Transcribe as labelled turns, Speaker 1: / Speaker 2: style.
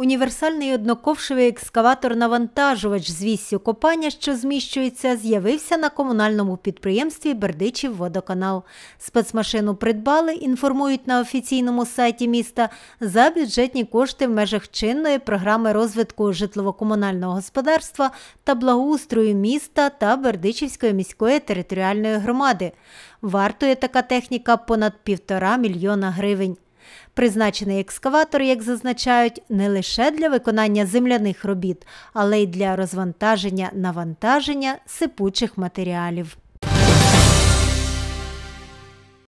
Speaker 1: Універсальний одноковшевий екскаватор-навантажувач з віссю копання, що зміщується, з'явився на комунальному підприємстві Бердичів водоканал. Спецмашину придбали, інформують на офіційному сайті міста за бюджетні кошти в межах чинної програми розвитку житлово-комунального господарства та благоустрою міста та Бердичівської міської територіальної громади. Вартує така техніка понад півтора мільйона гривень. Призначений екскаватор, як зазначають, не лише для виконання земляних робіт, але й для розвантаження навантаження сипучих матеріалів.